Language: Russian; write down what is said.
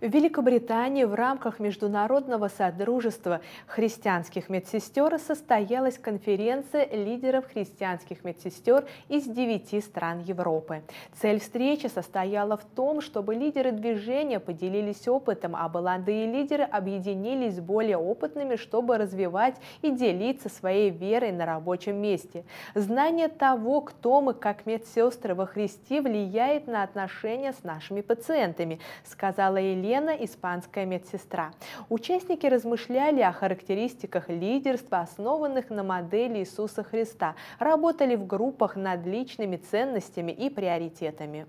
В Великобритании в рамках Международного Содружества христианских медсестер состоялась конференция лидеров христианских медсестер из девяти стран Европы. Цель встречи состояла в том, чтобы лидеры движения поделились опытом, а молодые лидеры объединились с более опытными, чтобы развивать и делиться своей верой на рабочем месте. Знание того, кто мы как медсестры во Христе, влияет на отношения с нашими пациентами, сказала Элина Елена, испанская медсестра. Участники размышляли о характеристиках лидерства, основанных на модели Иисуса Христа, работали в группах над личными ценностями и приоритетами.